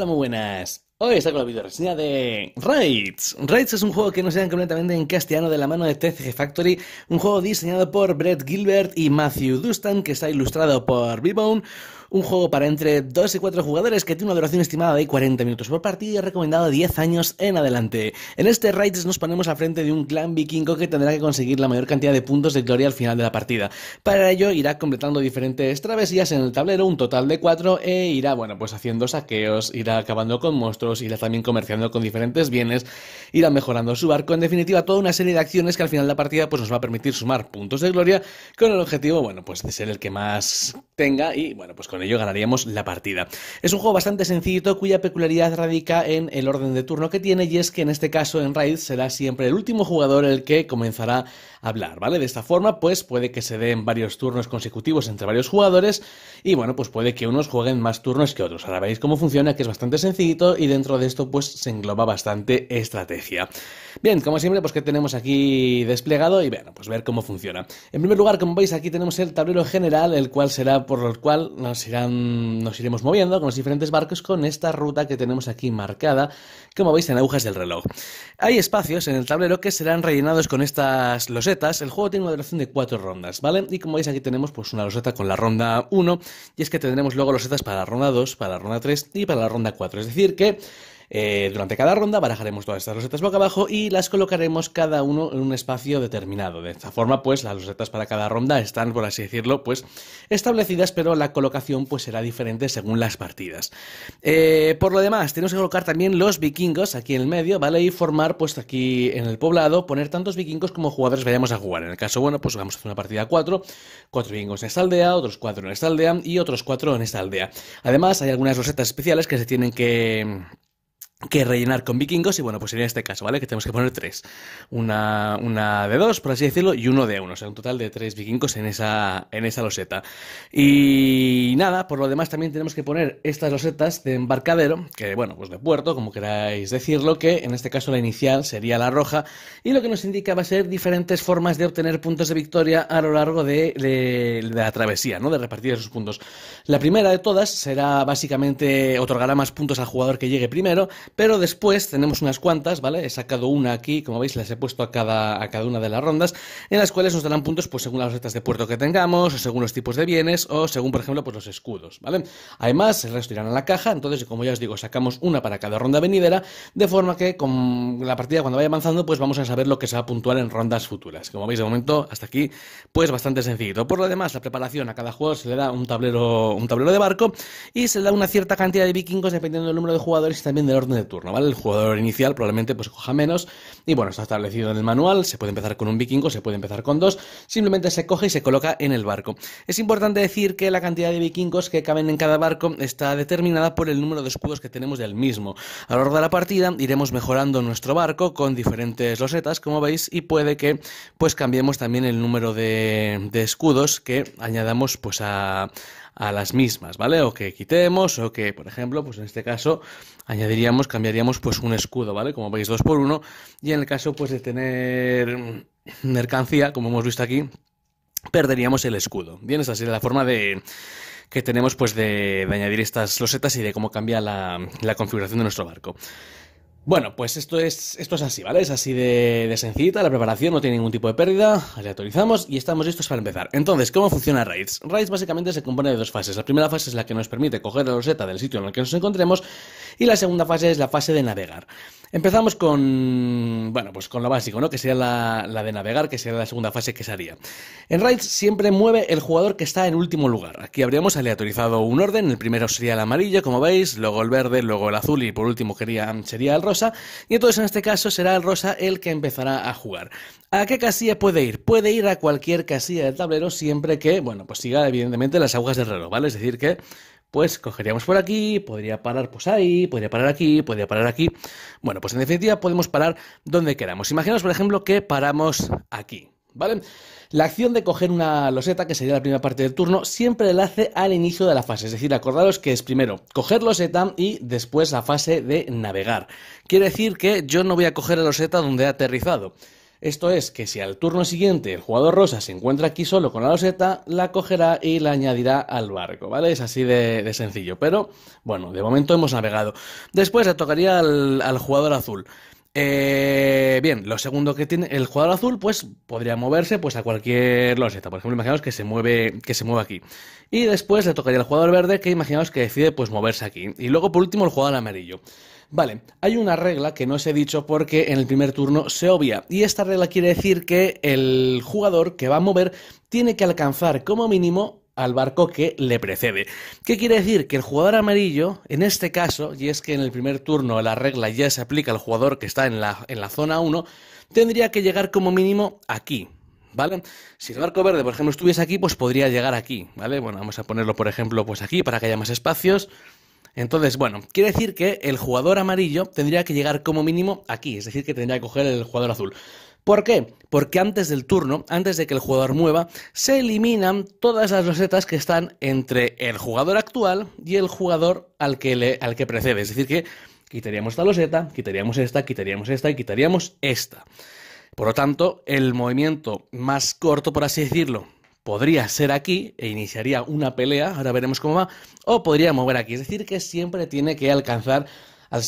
Hola, muy buenas. Hoy saco la video reseña de Raids. Raids es un juego que no se completamente en castellano de la mano de TCG Factory, un juego diseñado por Brett Gilbert y Matthew Dustan, que está ilustrado por b un juego para entre 2 y 4 jugadores que tiene una duración estimada de 40 minutos por partido y recomendado 10 años en adelante. En este Raids nos ponemos al frente de un clan vikingo que tendrá que conseguir la mayor cantidad de puntos de gloria al final de la partida. Para ello irá completando diferentes travesías en el tablero, un total de 4, e irá, bueno, pues haciendo saqueos, irá acabando con monstruos, irá también comerciando con diferentes bienes, irá mejorando su barco, en definitiva toda una serie de acciones que al final de la partida pues nos va a permitir sumar puntos de gloria con el objetivo, bueno, pues de ser el que más tenga y, bueno, pues con con ello ganaríamos la partida. Es un juego bastante sencillito cuya peculiaridad radica en el orden de turno que tiene y es que en este caso en Raid será siempre el último jugador el que comenzará a hablar, ¿vale? De esta forma pues puede que se den varios turnos consecutivos entre varios jugadores y bueno pues puede que unos jueguen más turnos que otros. Ahora veis cómo funciona que es bastante sencillito y dentro de esto pues se engloba bastante estrategia. Bien, como siempre pues que tenemos aquí desplegado y bueno pues ver cómo funciona. En primer lugar como veis aquí tenemos el tablero general el cual será por el cual no sé nos iremos moviendo con los diferentes barcos con esta ruta que tenemos aquí marcada, como veis en agujas del reloj. Hay espacios en el tablero que serán rellenados con estas losetas. El juego tiene una duración de cuatro rondas, ¿vale? Y como veis aquí tenemos pues una loseta con la ronda 1 y es que tendremos luego losetas para la ronda 2, para la ronda 3 y para la ronda 4. Es decir que eh, durante cada ronda barajaremos todas estas rosetas boca abajo y las colocaremos cada uno en un espacio determinado. De esta forma, pues las rosetas para cada ronda están, por así decirlo, pues establecidas, pero la colocación pues será diferente según las partidas. Eh, por lo demás, tenemos que colocar también los vikingos aquí en el medio, ¿vale? Y formar pues aquí en el poblado, poner tantos vikingos como jugadores vayamos a jugar. En el caso, bueno, pues vamos a hacer una partida 4, Cuatro vikingos en esta aldea, otros cuatro en esta aldea y otros cuatro en esta aldea. Además, hay algunas rosetas especiales que se tienen que que rellenar con vikingos y bueno, pues sería este caso, ¿vale? Que tenemos que poner tres. Una, una de dos, por así decirlo, y uno de uno. O sea, un total de tres vikingos en esa, en esa loseta. Y nada, por lo demás también tenemos que poner estas losetas de embarcadero, que bueno, pues de puerto, como queráis decirlo, que en este caso la inicial sería la roja y lo que nos indica va a ser diferentes formas de obtener puntos de victoria a lo largo de, la travesía, ¿no? De repartir esos puntos. La primera de todas será básicamente otorgará más puntos al jugador que llegue primero, pero después tenemos unas cuantas, ¿vale? He sacado una aquí, como veis, las he puesto a cada, a cada una de las rondas, en las cuales nos darán puntos pues según las recetas de puerto que tengamos, o según los tipos de bienes, o según, por ejemplo, pues los escudos, ¿vale? Además, el resto irán a la caja, entonces, como ya os digo, sacamos una para cada ronda venidera, de forma que con la partida cuando vaya avanzando, pues vamos a saber lo que se va a puntuar en rondas futuras. Como veis, de momento, hasta aquí, pues bastante sencillo. Por lo demás, la preparación a cada jugador se le da un tablero, un tablero de barco y se le da una cierta cantidad de vikingos dependiendo del número de jugadores y también del orden turno, ¿vale? El jugador inicial probablemente pues coja menos y bueno, está establecido en el manual, se puede empezar con un vikingo, se puede empezar con dos, simplemente se coge y se coloca en el barco. Es importante decir que la cantidad de vikingos que caben en cada barco está determinada por el número de escudos que tenemos del mismo. A lo largo de la partida iremos mejorando nuestro barco con diferentes losetas, como veis, y puede que pues cambiemos también el número de, de escudos que añadamos pues a a las mismas, ¿vale? O que quitemos, o que, por ejemplo, pues en este caso añadiríamos, cambiaríamos pues un escudo, ¿vale? Como veis, dos por uno. Y en el caso pues de tener mercancía, como hemos visto aquí, perderíamos el escudo. Bien, esa sería la forma de que tenemos pues de, añadir estas losetas y de cómo cambia la configuración de nuestro barco. Bueno, pues esto es, esto es así, ¿vale? Es así de, de sencillita, la preparación no tiene ningún tipo de pérdida, Actualizamos y estamos listos para empezar. Entonces, ¿cómo funciona RAIDS? RAIDS básicamente se compone de dos fases. La primera fase es la que nos permite coger la roseta del sitio en el que nos encontremos y la segunda fase es la fase de navegar. Empezamos con, bueno, pues con lo básico, ¿no? Que sería la, la de navegar, que sería la segunda fase que se haría. En Raids siempre mueve el jugador que está en último lugar. Aquí habríamos aleatorizado un orden, el primero sería el amarillo, como veis, luego el verde, luego el azul y por último quería, sería el rosa. Y entonces en este caso será el rosa el que empezará a jugar. ¿A qué casilla puede ir? Puede ir a cualquier casilla del tablero siempre que, bueno, pues siga evidentemente las agujas del reloj, ¿vale? Es decir, que pues cogeríamos por aquí, podría parar pues ahí, podría parar aquí, podría parar aquí. Bueno, pues en definitiva podemos parar donde queramos. Imaginaos, por ejemplo, que paramos aquí. ¿Vale? La acción de coger una loseta, que sería la primera parte del turno, siempre la hace al inicio de la fase. Es decir, acordaros que es primero coger loseta y después la fase de navegar. Quiere decir que yo no voy a coger la loseta donde he aterrizado esto es que si al turno siguiente el jugador rosa se encuentra aquí solo con la loseta, la cogerá y la añadirá al barco, ¿vale? Es así de, sencillo, pero bueno, de momento hemos navegado. Después le tocaría al, jugador azul. Eh, bien, lo segundo que tiene el jugador azul, pues podría moverse pues, a cualquier loseta. Por ejemplo, imaginaos que se mueve, que se mueve aquí. Y después le tocaría al jugador verde, que imaginaos que decide pues moverse aquí. Y luego, por último, el jugador amarillo. Vale, hay una regla que no os he dicho porque en el primer turno se obvia. Y esta regla quiere decir que el jugador que va a mover tiene que alcanzar como mínimo al barco que le precede. ¿Qué quiere decir? Que el jugador amarillo, en este caso, y es que en el primer turno la regla ya se aplica al jugador que está en la, en la zona 1, tendría que llegar como mínimo aquí, ¿vale? Si el barco verde, por ejemplo, estuviese aquí, pues podría llegar aquí, ¿vale? Bueno, vamos a ponerlo, por ejemplo, pues aquí para que haya más espacios. Entonces, bueno, quiere decir que el jugador amarillo tendría que llegar como mínimo aquí, es decir, que tendría que coger el jugador azul. ¿Por qué? Porque antes del turno, antes de que el jugador mueva, se eliminan todas las rosetas que están entre el jugador actual y el jugador al que, al que precede. Es decir, que quitaríamos esta loseta, quitaríamos esta, quitaríamos esta y quitaríamos esta. Por lo tanto, el movimiento más corto, por así decirlo, podría ser aquí e iniciaría una pelea, ahora veremos cómo va, o podría mover aquí. Es decir, que siempre tiene que alcanzar al,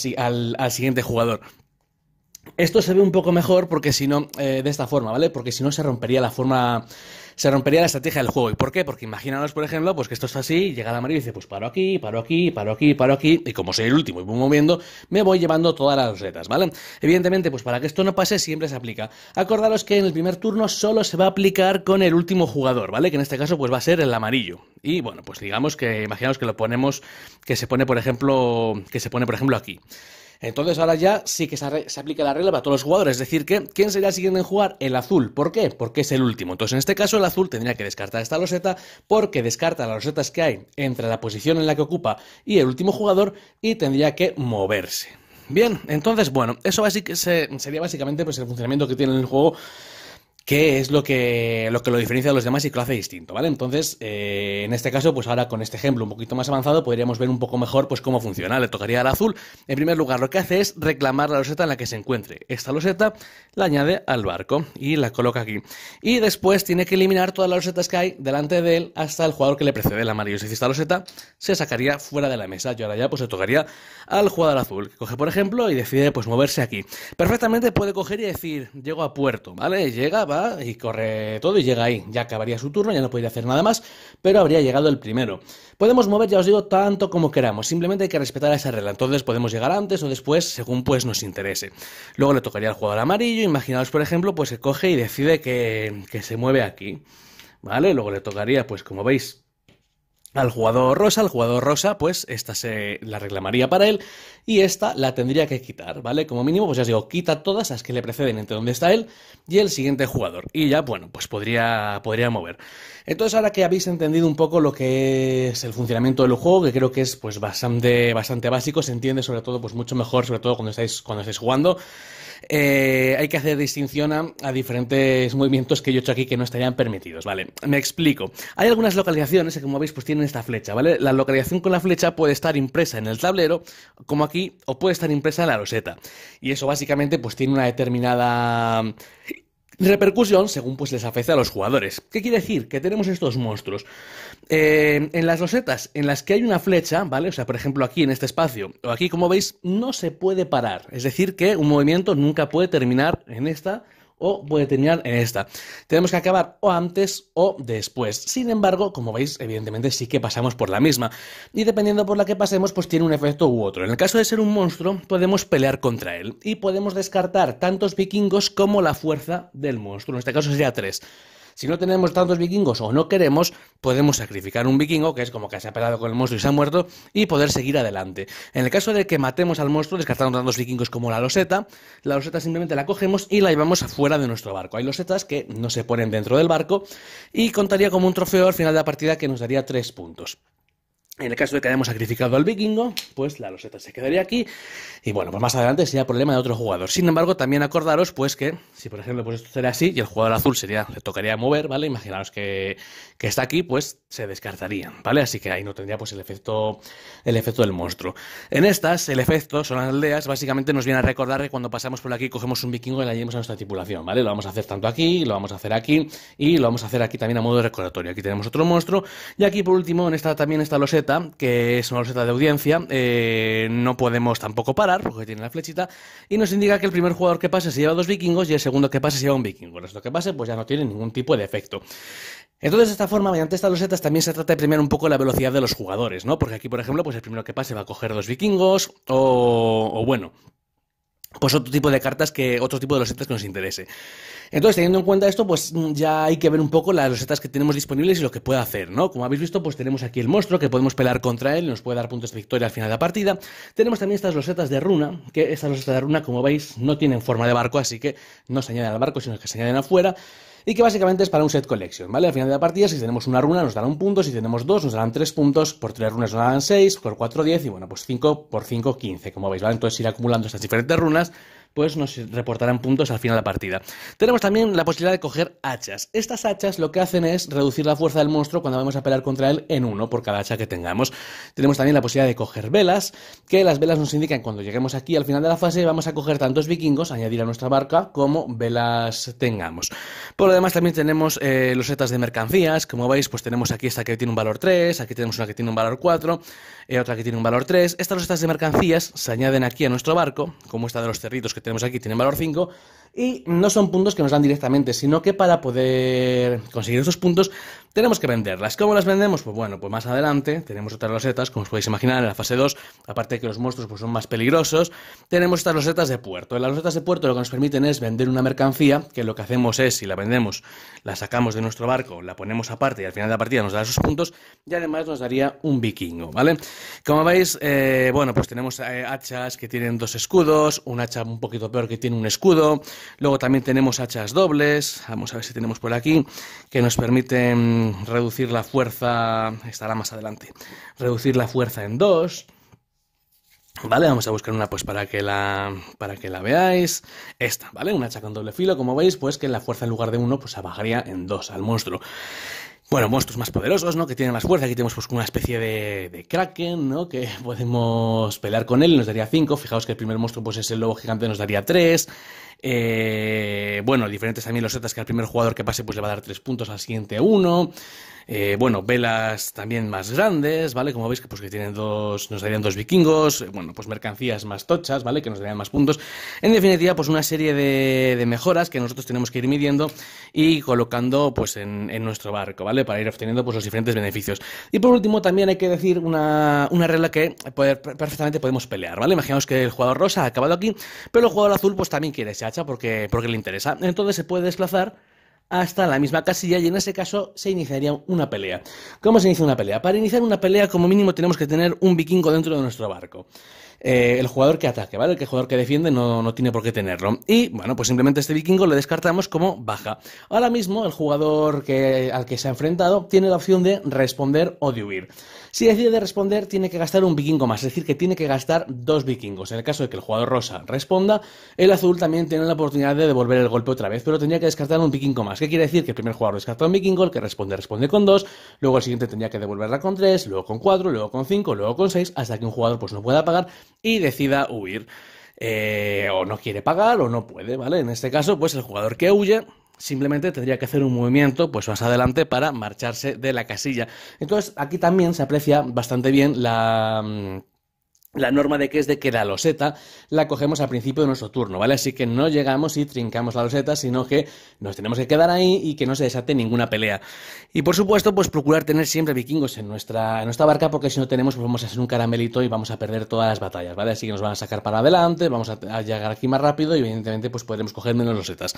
siguiente jugador. Esto se ve un poco mejor porque si no, eh, de esta forma, ¿vale? Porque si no se rompería la forma se rompería la estrategia del juego. ¿Y por qué? Porque imaginaros, por ejemplo, pues que esto es así, llega el amarillo y dice, pues paro aquí, paro aquí, paro aquí, paro aquí, y como soy el último y voy moviendo, me voy llevando todas las letras, ¿vale? Evidentemente, pues para que esto no pase, siempre se aplica. Acordaros que en el primer turno solo se va a aplicar con el último jugador, ¿vale? Que en este caso, pues va a ser el amarillo. Y bueno, pues digamos que, imaginaos que lo ponemos, que se pone, por ejemplo, que se pone, por ejemplo, aquí. Entonces ahora ya sí que se, aplica la regla para todos los jugadores. Es decir, que ¿quién será el siguiente en jugar? El azul. ¿Por qué? Porque es el último. Entonces en este caso el azul tendría que descartar esta loseta porque descarta las losetas que hay entre la posición en la que ocupa y el último jugador y tendría que moverse. Bien, entonces, bueno, eso sería básicamente pues, el funcionamiento que tiene el juego qué es lo que, lo que lo diferencia de los demás y que lo hace distinto, ¿vale? Entonces, eh, en este caso, pues ahora con este ejemplo un poquito más avanzado, podríamos ver un poco mejor pues cómo funciona. Le tocaría al azul. En primer lugar, lo que hace es reclamar la loseta en la que se encuentre. Esta loseta la añade al barco y la coloca aquí. Y después tiene que eliminar todas las losetas que hay delante de él hasta el jugador que le precede el amarillo. Si esta loseta se sacaría fuera de la mesa y ahora ya pues le tocaría al jugador azul, coge por ejemplo y decide pues moverse aquí. Perfectamente puede coger y decir, llego a puerto, ¿vale? Llega, y corre todo y llega ahí. Ya acabaría su turno, ya no podría hacer nada más, pero habría llegado el primero. Podemos mover, ya os digo, tanto como queramos, simplemente hay que respetar esa regla. Entonces podemos llegar antes o después, según pues nos interese. Luego le tocaría al jugador amarillo, imaginaos por ejemplo, pues se coge y decide que, que se mueve aquí. ¿Vale? Luego le tocaría, pues como veis, al jugador rosa, al jugador rosa, pues esta se la reclamaría para él y esta la tendría que quitar, ¿vale? Como mínimo, pues ya os digo, quita todas las que le preceden entre donde está él y el siguiente jugador. Y ya, bueno, pues podría, podría mover. Entonces, ahora que habéis entendido un poco lo que es el funcionamiento del juego, que creo que es pues bastante, bastante básico, se entiende sobre todo, pues mucho mejor, sobre todo cuando estáis, cuando estáis jugando. Eh, hay que hacer distinción a, diferentes movimientos que yo he hecho aquí que no estarían permitidos, ¿vale? Me explico. Hay algunas localizaciones que, como veis, pues tienen esta flecha, ¿vale? La localización con la flecha puede estar impresa en el tablero, como aquí, o puede estar impresa en la roseta. Y eso básicamente, pues tiene una determinada repercusión según pues les afecta a los jugadores. ¿Qué quiere decir? Que tenemos estos monstruos. Eh, en las rosetas en las que hay una flecha, ¿vale? O sea, por ejemplo, aquí en este espacio o aquí, como veis, no se puede parar. Es decir, que un movimiento nunca puede terminar en esta o puede terminar en esta. Tenemos que acabar o antes o después. Sin embargo, como veis, evidentemente sí que pasamos por la misma. Y dependiendo por la que pasemos, pues tiene un efecto u otro. En el caso de ser un monstruo, podemos pelear contra él y podemos descartar tantos vikingos como la fuerza del monstruo. En este caso sería tres. Si no tenemos tantos vikingos o no queremos, podemos sacrificar un vikingo, que es como que se ha peleado con el monstruo y se ha muerto, y poder seguir adelante. En el caso de que matemos al monstruo, descartamos tantos vikingos como la loseta, la loseta simplemente la cogemos y la llevamos afuera de nuestro barco. Hay losetas que no se ponen dentro del barco y contaría como un trofeo al final de la partida que nos daría 3 puntos. En el caso de que hayamos sacrificado al vikingo, pues la loseta se quedaría aquí y bueno, pues más adelante sería problema de otro jugador. Sin embargo, también acordaros pues que si por ejemplo pues esto sería así y el jugador azul sería, le tocaría mover, ¿vale? Imaginaros que, está aquí, pues se descartaría, ¿vale? Así que ahí no tendría pues el efecto, el efecto del monstruo. En estas, el efecto son las aldeas, básicamente nos viene a recordar que cuando pasamos por aquí cogemos un vikingo y le añadimos a nuestra tripulación, ¿vale? Lo vamos a hacer tanto aquí, lo vamos a hacer aquí y lo vamos a hacer aquí también a modo recordatorio. Aquí tenemos otro monstruo y aquí por último en esta también está loseta que es una roseta de audiencia, eh, no podemos tampoco parar, porque tiene la flechita, y nos indica que el primer jugador que pase se lleva dos vikingos y el segundo que pase se lleva un vikingo. El resto que pase pues ya no tiene ningún tipo de efecto. Entonces, de esta forma, mediante estas losetas también se trata de premiar un poco la velocidad de los jugadores, ¿no? Porque aquí, por ejemplo, pues el primero que pase va a coger dos vikingos, o, o bueno, pues otro tipo de cartas que otro tipo de losetas que nos interese. Entonces, teniendo en cuenta esto, pues mm, ya hay que ver un poco las losetas que tenemos disponibles y lo que puede hacer, ¿no? Como habéis visto, pues tenemos aquí el monstruo que podemos pelar contra él, nos puede dar puntos de victoria al final de la partida. Tenemos también estas losetas de runa, que estas losetas de runa, como veis, no tienen forma de barco, así que no se añaden al barco, sino que se añaden afuera y que básicamente es para un set collection, ¿vale? Al final de la partida, si tenemos una runa nos darán un punto, si tenemos dos nos darán tres puntos, por tres runas nos darán seis, por cuatro diez y bueno, pues cinco por cinco quince, como veis, ¿vale? Entonces ir acumulando estas diferentes runas pues nos reportarán puntos al final de la partida. Tenemos también la posibilidad de coger hachas. Estas hachas lo que hacen es reducir la fuerza del monstruo cuando vamos a pelear contra él en uno por cada hacha que tengamos. Tenemos también la posibilidad de coger velas, que las velas nos indican cuando lleguemos aquí al final de la fase vamos a coger tantos vikingos, añadir a nuestra barca, como velas tengamos. Por lo demás también tenemos eh, los setas de mercancías, como veis pues tenemos aquí esta que tiene un valor 3, aquí tenemos una que tiene un valor 4, eh, otra que tiene un valor 3. Estas losetas de mercancías se añaden aquí a nuestro barco, como esta de los cerritos que tenemos aquí tienen valor 5 y no son puntos que nos dan directamente, sino que para poder conseguir esos puntos tenemos que venderlas. ¿Cómo las vendemos? Pues bueno, pues más adelante tenemos otras losetas, como os podéis imaginar en la fase 2, aparte de que los monstruos pues, son más peligrosos, tenemos estas losetas de puerto. las losetas de puerto lo que nos permiten es vender una mercancía, que lo que hacemos es, si la vendemos, la sacamos de nuestro barco, la ponemos aparte y al final de la partida nos da esos puntos y además nos daría un vikingo, ¿vale? Como veis, eh, bueno, pues tenemos eh, hachas que tienen dos escudos, un hacha un poco poquito peor que tiene un escudo. Luego también tenemos hachas dobles, vamos a ver si tenemos por aquí, que nos permiten reducir la fuerza, estará más adelante, reducir la fuerza en dos. Vale, vamos a buscar una pues para que la para que la veáis. Esta, ¿vale? Una hacha con doble filo, como veis, pues que la fuerza en lugar de uno pues se bajaría en dos al monstruo bueno, monstruos más poderosos, ¿no? Que tienen más fuerza. Aquí tenemos pues una especie de, de kraken, ¿no? Que podemos pelear con él, nos daría 5. Fijaos que el primer monstruo pues es el lobo gigante, nos daría 3. Eh, bueno, diferentes también los setas que al primer jugador que pase pues le va a dar tres puntos, al siguiente uno. Eh, bueno, velas también más grandes, ¿vale? Como veis que pues tienen dos, nos darían dos vikingos, eh, bueno, pues mercancías más tochas, ¿vale? Que nos darían más puntos. En definitiva, pues una serie de, mejoras que nosotros tenemos que ir midiendo y colocando pues en, nuestro barco, ¿vale? Para ir obteniendo pues los diferentes beneficios. Y por último, también hay que decir una, regla que perfectamente podemos pelear, ¿vale? Imaginamos que el jugador rosa ha acabado aquí, pero el jugador azul pues también quiere porque, porque le interesa. Entonces se puede desplazar hasta la misma casilla y en ese caso se iniciaría una pelea. ¿Cómo se inicia una pelea? Para iniciar una pelea como mínimo tenemos que tener un vikingo dentro de nuestro barco. Eh, el jugador que ataque, ¿vale? El, que jugador que defiende no, tiene por qué tenerlo. Y bueno, pues simplemente este vikingo le descartamos como baja. Ahora mismo el jugador que, al que se ha enfrentado tiene la opción de responder o de huir. Si decide responder, tiene que gastar un vikingo más, es decir, que tiene que gastar dos vikingos. En el caso de que el jugador rosa responda, el azul también tiene la oportunidad de devolver el golpe otra vez, pero tendría que descartar un vikingo más. ¿Qué quiere decir? Que el primer jugador descarta un vikingo, el que responde responde con dos, luego el siguiente tendría que devolverla con tres, luego con cuatro, luego con cinco, luego con seis, hasta que un jugador pues no pueda pagar y decida huir. Eh, o no quiere pagar o no puede, ¿vale? En este caso, pues el jugador que huye simplemente tendría que hacer un movimiento pues más adelante para marcharse de la casilla. Entonces aquí también se aprecia bastante bien la mm, la norma de que es de que la loseta la cogemos al principio de nuestro turno, ¿vale? Así que no llegamos y trincamos la loseta, sino que nos tenemos que quedar ahí y que no se desate ninguna pelea. Y por supuesto, pues procurar tener siempre vikingos en nuestra, nuestra barca, porque si no tenemos, pues vamos a ser un caramelito y vamos a perder todas las batallas, ¿vale? Así que nos van a sacar para adelante, vamos a, llegar aquí más rápido y evidentemente pues podremos coger menos losetas.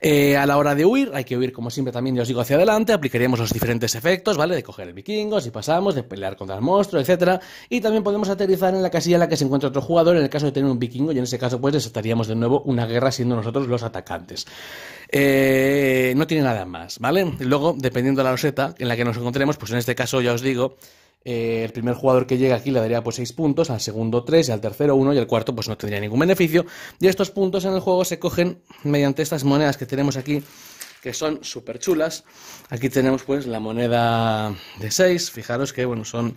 Eh, a la hora de huir, hay que huir como siempre también, ya os digo, hacia adelante, aplicaremos los diferentes efectos, ¿vale? De coger el vikingo, si pasamos, de pelear contra el monstruo, etcétera, y también podemos aterrizar en la casilla en la que se encuentra otro jugador en el caso de tener un vikingo y en ese caso pues desataríamos de nuevo una guerra siendo nosotros los atacantes. Eh, no tiene nada más, ¿vale? Luego, dependiendo de la roseta en la que nos encontremos, pues en este caso ya os digo, eh, el primer jugador que llega aquí le daría pues 6 puntos, al segundo 3, y al tercero 1 y al cuarto pues no tendría ningún beneficio. Y estos puntos en el juego se cogen mediante estas monedas que tenemos aquí que son súper chulas. Aquí tenemos pues la moneda de 6, fijaros que bueno, son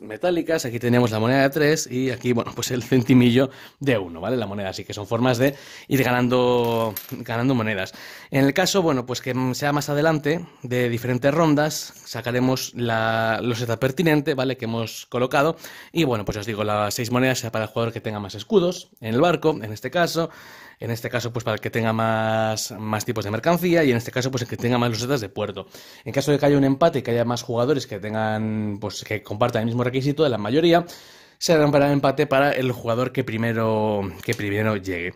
metálicas, aquí teníamos la moneda de 3 y aquí, bueno, pues el centimillo de 1, ¿vale? La moneda, así que son formas de ir ganando, ganando monedas. En el caso, bueno, pues que sea más adelante, de diferentes rondas, sacaremos la loseta pertinente, ¿vale? Que hemos colocado. Y bueno, pues os digo, las seis monedas sea para el jugador que tenga más escudos en el barco, en este caso. En este caso, pues para el que tenga más, tipos de mercancía y en este caso, pues el que tenga más losetas de puerto. En caso de que haya un empate y que haya más jugadores que tengan, pues que compartan el mismo requisito de la mayoría, se harán para el empate para el jugador que primero, que primero llegue.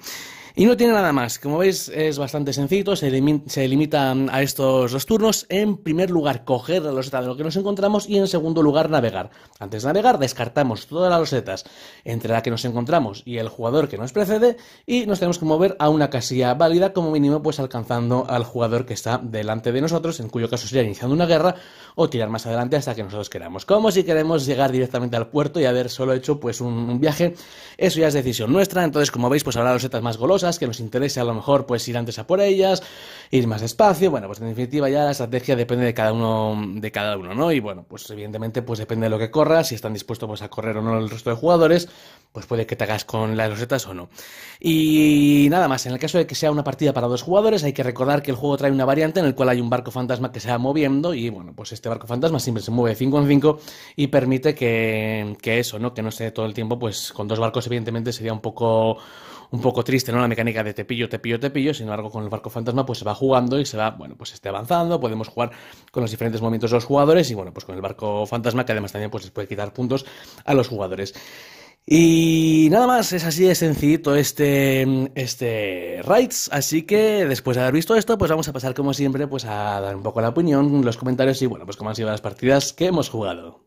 Y no tiene nada más. Como veis, es bastante sencillo. Se, limita, a estos dos turnos. En primer lugar, coger la loseta de lo que nos encontramos. Y en segundo lugar, navegar. Antes de navegar, descartamos todas las losetas entre la que nos encontramos y el jugador que nos precede. Y nos tenemos que mover a una casilla válida, como mínimo, pues alcanzando al jugador que está delante de nosotros. En cuyo caso sería iniciando una guerra o tirar más adelante hasta que nosotros queramos. Como si queremos llegar directamente al puerto y haber solo hecho pues un, viaje, eso ya es decisión nuestra. Entonces, como veis, pues habrá losetas más golosas que nos interese, a lo mejor pues ir antes a por ellas, ir más despacio, bueno, pues en definitiva ya la estrategia depende de cada uno, de cada uno, ¿no? Y bueno, pues evidentemente pues depende de lo que corras, si están dispuestos pues, a correr o no el resto de jugadores, pues puede que te hagas con las rosetas o no. Y nada más, en el caso de que sea una partida para dos jugadores, hay que recordar que el juego trae una variante en el cual hay un barco fantasma que se va moviendo y bueno, pues este barco fantasma siempre se mueve 5 en 5 y permite que, que eso, ¿no? Que no esté todo el tiempo, pues con dos barcos evidentemente sería un poco un poco triste, ¿no? La mecánica de te pillo, te pillo, te pillo. Sin embargo, con el barco fantasma, pues se va jugando y se va, bueno, pues esté avanzando. Podemos jugar con los diferentes movimientos de los jugadores y, bueno, pues con el barco fantasma, que además también pues, les puede quitar puntos a los jugadores. Y nada más, es así de sencillito este, este Rights. Así que después de haber visto esto, pues vamos a pasar como siempre pues a dar un poco la opinión, los comentarios y bueno, pues cómo han sido las partidas que hemos jugado.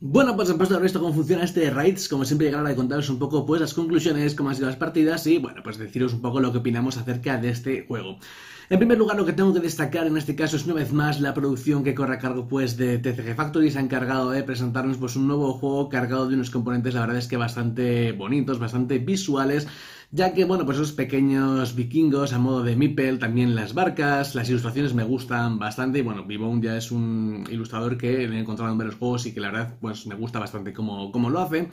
Bueno, pues en puesto haber visto cómo funciona este Raids, como siempre llegar a contaros un poco pues las conclusiones, cómo han sido las partidas y bueno, pues deciros un poco lo que opinamos acerca de este juego. En primer lugar, lo que tengo que destacar en este caso es una vez más la producción que corre a cargo pues de TCG Factory. Se ha encargado de presentarnos pues un nuevo juego cargado de unos componentes, la verdad es que bastante bonitos, bastante visuales, ya que, bueno, pues esos pequeños vikingos a modo de Mipel, también las barcas, las ilustraciones me gustan bastante y, bueno, Vivon ya es un ilustrador que he encontrado en varios juegos y que la verdad, pues me gusta bastante cómo, cómo lo hace.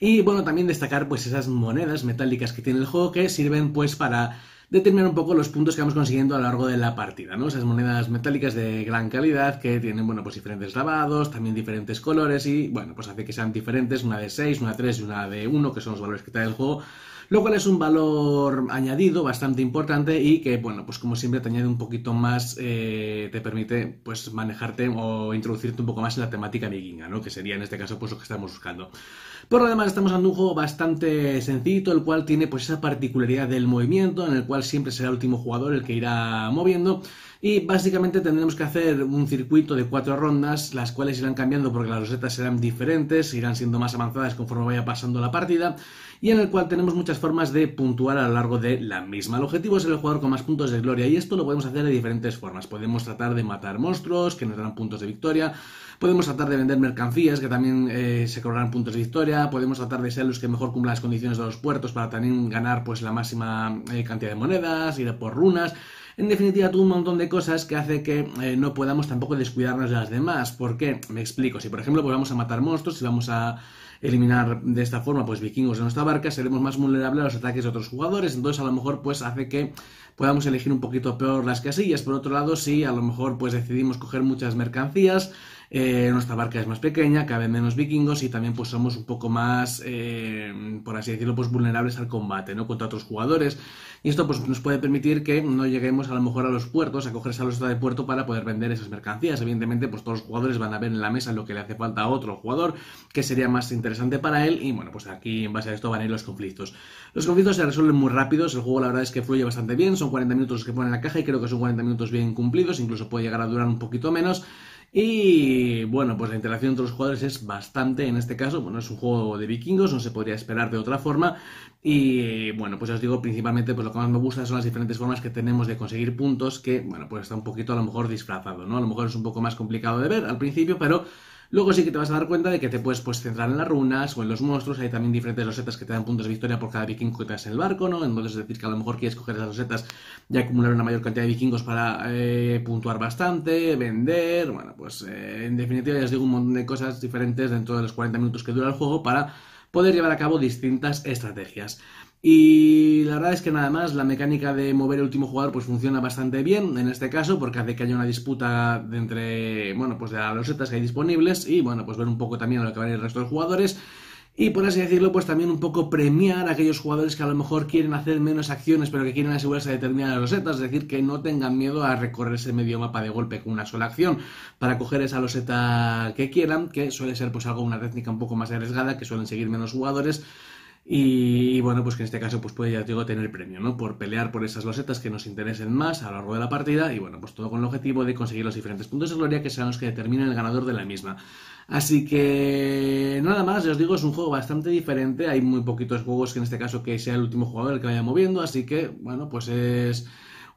Y, bueno, también destacar, pues, esas monedas metálicas que tiene el juego que sirven, pues, para determinar un poco los puntos que vamos consiguiendo a lo largo de la partida, ¿no? Esas monedas metálicas de gran calidad que tienen, bueno, pues diferentes lavados, también diferentes colores y, bueno, pues hace que sean diferentes, una de 6, una de 3 y una de 1, que son los valores que trae el juego, lo cual es un valor añadido bastante importante y que, bueno, pues como siempre te añade un poquito más, eh, te permite pues manejarte o introducirte un poco más en la temática vikinga, ¿no? Que sería en este caso pues lo que estamos buscando. Por lo demás, estamos en un juego bastante sencillo el cual tiene pues esa particularidad del movimiento, en el cual siempre será el último jugador el que irá moviendo y básicamente tendremos que hacer un circuito de cuatro rondas, las cuales irán cambiando porque las rosetas serán diferentes, irán siendo más avanzadas conforme vaya pasando la partida, y en el cual tenemos muchas formas de puntuar a lo largo de la misma. El objetivo es el jugador con más puntos de gloria, y esto lo podemos hacer de diferentes formas. Podemos tratar de matar monstruos, que nos darán puntos de victoria, podemos tratar de vender mercancías, que también eh, se cobrarán puntos de victoria, podemos tratar de ser los que mejor cumplan las condiciones de los puertos para también ganar pues la máxima eh, cantidad de monedas, ir por runas. En definitiva, todo un montón de cosas que hace que eh, no podamos tampoco descuidarnos de las demás. ¿Por qué? Me explico. Si, por ejemplo, pues vamos a matar monstruos, si vamos a eliminar de esta forma pues vikingos de nuestra barca, seremos más vulnerables a los ataques de otros jugadores, entonces a lo mejor pues hace que podamos elegir un poquito peor las casillas. Por otro lado, si a lo mejor pues decidimos coger muchas mercancías, eh, nuestra barca es más pequeña, cabe menos vikingos y también pues somos un poco más, eh, por así decirlo, pues vulnerables al combate, ¿no? Contra otros jugadores. Y esto pues nos puede permitir que no lleguemos a lo mejor a los puertos, a coger salos de puerto para poder vender esas mercancías. Evidentemente pues todos los jugadores van a ver en la mesa lo que le hace falta a otro jugador, que sería más interesante para él y bueno pues aquí en base a esto van a ir los conflictos. Los conflictos se resuelven muy rápidos, el juego la verdad es que fluye bastante bien, son 40 minutos que pone en la caja y creo que son 40 minutos bien cumplidos, incluso puede llegar a durar un poquito menos. Y bueno, pues la interacción entre los jugadores es bastante en este caso. Bueno, es un juego de vikingos, no se podría esperar de otra forma. Y bueno, pues ya os digo, principalmente pues lo que más me gusta son las diferentes formas que tenemos de conseguir puntos que, bueno, pues está un poquito a lo mejor disfrazado, ¿no? A lo mejor es un poco más complicado de ver al principio, pero Luego sí que te vas a dar cuenta de que te puedes pues, centrar en las runas o en los monstruos. Hay también diferentes rosetas que te dan puntos de victoria por cada vikingo que te das en el barco, ¿no? Entonces es decir que a lo mejor quieres coger esas rosetas y acumular una mayor cantidad de vikingos para eh, puntuar bastante, vender. Bueno, pues eh, en definitiva ya os digo un montón de cosas diferentes dentro de los 40 minutos que dura el juego para poder llevar a cabo distintas estrategias. Y la verdad es que nada más, la mecánica de mover el último jugador pues funciona bastante bien en este caso porque hace que haya una disputa entre, bueno, pues de las losetas que hay disponibles y bueno, pues ver un poco también lo que van el resto de jugadores y por así decirlo, pues también un poco premiar a aquellos jugadores que a lo mejor quieren hacer menos acciones, pero que quieren asegurarse de determinadas losetas, es decir, que no tengan miedo a recorrer ese medio mapa de golpe con una sola acción para coger esa loseta que quieran, que suele ser pues algo una técnica un poco más arriesgada, que suelen seguir menos jugadores y, bueno, pues que en este caso pues puede, ya digo, tener premio, ¿no? Por pelear por esas losetas que nos interesen más a lo largo de la partida y bueno, pues todo con el objetivo de conseguir los diferentes puntos de gloria que sean los que determinen el ganador de la misma. Así que nada más, os digo, es un juego bastante diferente, hay muy poquitos juegos que en este caso que sea el último jugador el que vaya moviendo, así que bueno, pues es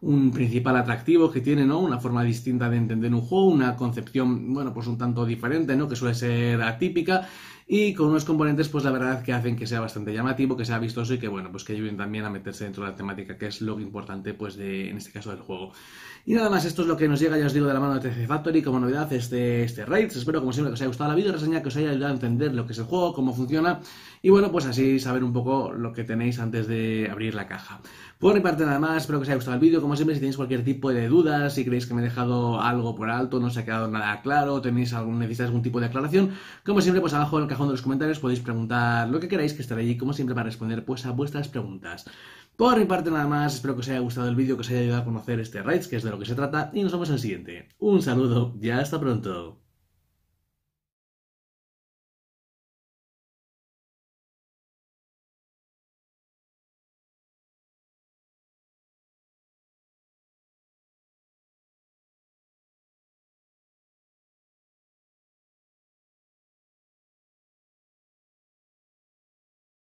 un principal atractivo que tiene, ¿no? Una forma distinta de entender un juego, una concepción, bueno, pues un tanto diferente, ¿no? Que suele ser atípica y con unos componentes pues la verdad que hacen que sea bastante llamativo, que sea vistoso y que bueno, pues que ayuden también a meterse dentro de la temática que es lo importante pues de, en este caso del juego. Y nada más, esto es lo que nos llega, ya os digo, de la mano de TC Factory como novedad este, este Raids. Espero como siempre que os haya gustado la video reseña, que os haya ayudado a entender lo que es el juego, cómo funciona y bueno, pues así saber un poco lo que tenéis antes de abrir la caja. Por mi parte nada más, espero que os haya gustado el vídeo. Como siempre, si tenéis cualquier tipo de dudas, si creéis que me he dejado algo por alto, no se ha quedado nada claro, tenéis algún, necesitáis algún tipo de aclaración, como siempre, pues abajo en el cajón de los comentarios podéis preguntar lo que queráis, que estaré allí como siempre para responder pues a vuestras preguntas. Por mi parte nada más, espero que os haya gustado el vídeo, que os haya ayudado a conocer este Raids, que es de lo que se trata, y nos vemos en el siguiente. Un saludo ya hasta pronto.